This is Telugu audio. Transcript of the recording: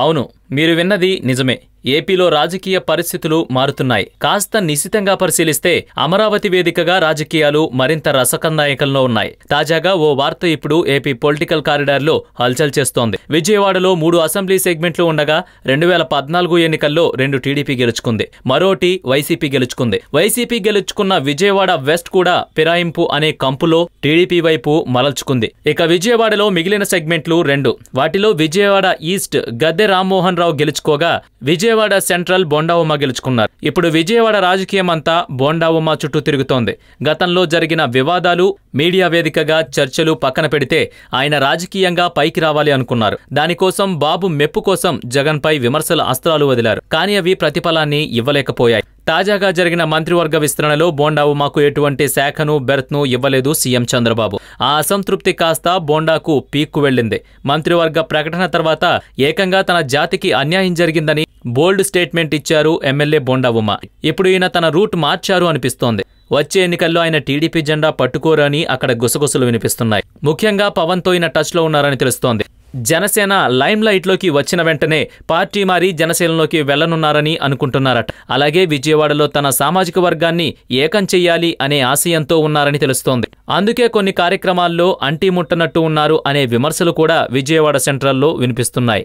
అవును మీరు విన్నది నిజమే ఏపీలో రాజకీయ పరిస్థితులు మారుతున్నాయి కాస్త నిశితంగా పరిశీలిస్తే అమరావతి వేదికగా రాజకీయాలు మరింత రసకందాయకంలో ఉన్నాయి తాజాగా ఓ వార్త ఇప్పుడు ఏపీ పొలిటికల్ కారిడార్లో హల్చల్ చేస్తోంది విజయవాడలో మూడు అసెంబ్లీ సెగ్మెంట్లు ఉండగా రెండు వేల పద్నాలుగు ఎన్నికల్లో రెండు టీడీపీ గెలుచుకుంది మరోటి వైసీపీ గెలుచుకుంది వైసీపీ గెలుచుకున్న విజయవాడ వెస్ట్ కూడా పిరాయింపు అనే కంపులో టీడీపీ వైపు మరల్చుకుంది ఇక విజయవాడలో మిగిలిన సెగ్మెంట్లు రెండు వాటిలో విజయవాడ ఈస్ట్ గద్దె రామ్మోహన్ రావు గెలుచుకోగా విజయ విజయవాడ సెంట్రల్ బోండావుమ గెలుచుకున్నారు ఇప్పుడు విజయవాడ రాజకీయం అంతా బోండావుమ చుట్టూ తిరుగుతోంది గతంలో జరిగిన వివాదాలు మీడియా వేదికగా చర్చలు పక్కన పెడితే ఆయన రాజకీయంగా పైకి రావాలి అనుకున్నారు దానికోసం బాబు మెప్పు కోసం జగన్పై విమర్శల అస్త్రాలు వదిలారు కానీ అవి ప్రతిఫలాన్ని ఇవ్వలేకపోయాయి తాజాగా జరిగిన మంత్రివర్గ విస్తరణలో బోండావు మాకు ఎటువంటి శాఖను బెర్త్ను ఇవ్వలేదు సీఎం చంద్రబాబు ఆ అసంతృప్తి కాస్త బోండాకు పీక్కు వెళ్లింది మంత్రివర్గ ప్రకటన తర్వాత ఏకంగా తన జాతికి అన్యాయం జరిగిందని బోల్డ్ స్టేట్మెంట్ ఇచ్చారు ఎమ్మెల్యే బొండవుమ ఇప్పుడు ఈయన తన రూట్ మార్చారు అనిపిస్తోంది వచ్చే ఎన్నికల్లో ఆయన టీడీపీ జెండా పట్టుకోరని అక్కడ గుసగుసలు వినిపిస్తున్నాయి ముఖ్యంగా పవన్తో ఈయన టచ్లో ఉన్నారని తెలుస్తోంది జనసేన లైమ్ లైట్లోకి వచ్చిన వెంటనే పార్టీ మారి జనసేనలోకి వెళ్లనున్నారని అనుకుంటున్నారట అలాగే విజయవాడలో తన సామాజిక వర్గాన్ని ఏకం చెయ్యాలి అనే ఆశయంతో ఉన్నారని తెలుస్తోంది అందుకే కొన్ని కార్యక్రమాల్లో అంటీ ముట్టనట్టు ఉన్నారు అనే విమర్శలు కూడా విజయవాడ సెంట్రల్లో వినిపిస్తున్నాయి